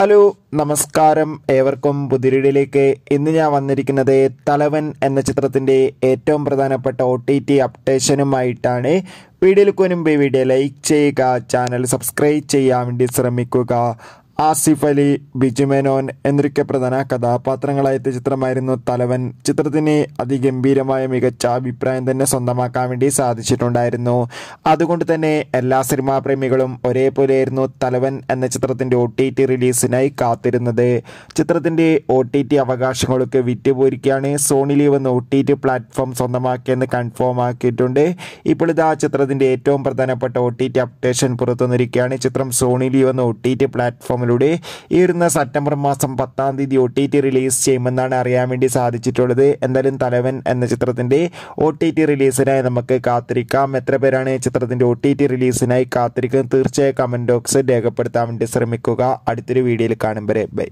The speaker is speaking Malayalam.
ഹലോ നമസ്കാരം ഏവർക്കും പുതിരീടിലേക്ക് ഇന്ന് ഞാൻ വന്നിരിക്കുന്നത് തലവൻ എന്ന ചിത്രത്തിൻ്റെ ഏറ്റവും പ്രധാനപ്പെട്ട ഒ ടി ടി അപ്ഡേഷനുമായിട്ടാണ് വീഡിയോയിൽ മുൻപ് വീഡിയോ ലൈക്ക് ചെയ്യുക ചാനൽ സബ്സ്ക്രൈബ് ചെയ്യാൻ വേണ്ടി ശ്രമിക്കുക ആസിഫ് അലി ബിജുമേനോൻ എന്നിവരൊക്കെ പ്രധാന കഥാപാത്രങ്ങളായ ചിത്രമായിരുന്നു തലവൻ ചിത്രത്തിന് അതിഗംഭീരമായ മികച്ച അഭിപ്രായം തന്നെ സ്വന്തമാക്കാൻ വേണ്ടി സാധിച്ചിട്ടുണ്ടായിരുന്നു അതുകൊണ്ട് തന്നെ എല്ലാ സിനിമാ പ്രേമികളും ഒരേപോലെയായിരുന്നു തലവൻ എന്ന ചിത്രത്തിൻ്റെ ഒ ടി ടി റിലീസിനായി കാത്തിരുന്നത് ചിത്രത്തിൻ്റെ ഒ ടി ടി അവകാശങ്ങളൊക്കെ വിറ്റുപോയിരിക്കുകയാണ് സോണി ലീവ് എന്ന ഒ ടി ടി പ്ലാറ്റ്ഫോം സ്വന്തമാക്കിയെന്ന് കൺഫേം ആക്കിയിട്ടുണ്ട് ഇപ്പോൾ ആ ചിത്രത്തിൻ്റെ ഏറ്റവും പ്രധാനപ്പെട്ട ഒ ടി ടി അപ്ഡേഷൻ പുറത്തുനിന്നിരിക്കുകയാണ് ചിത്രം സോണി ലീവ് എന്ന ഒ ടി ടി പ്ലാറ്റ്ഫോമിൽ ചിത്രങ്ങളുടെ ഇരുന്ന സെപ്റ്റംബർ മാസം പത്താം തീയതി ഒ ടി ടി റിലീസ് ചെയ്യുമെന്നാണ് അറിയാൻ വേണ്ടി സാധിച്ചിട്ടുള്ളത് എന്തായാലും തലവൻ എന്ന ചിത്രത്തിൻ്റെ ഒ ടി ടി റിലീസിനായി നമുക്ക് കാത്തിരിക്കാം എത്ര പേരാണ് ചിത്രത്തിൻ്റെ ഒ ടി ടി റിലീസിനായി കാത്തിരിക്കുന്നത് തീർച്ചയായും കമൻറ്റ് ബോക്സ് രേഖപ്പെടുത്താൻ വേണ്ടി ശ്രമിക്കുക അടുത്തൊരു വീഡിയോയിൽ കാണും വരെ ബൈ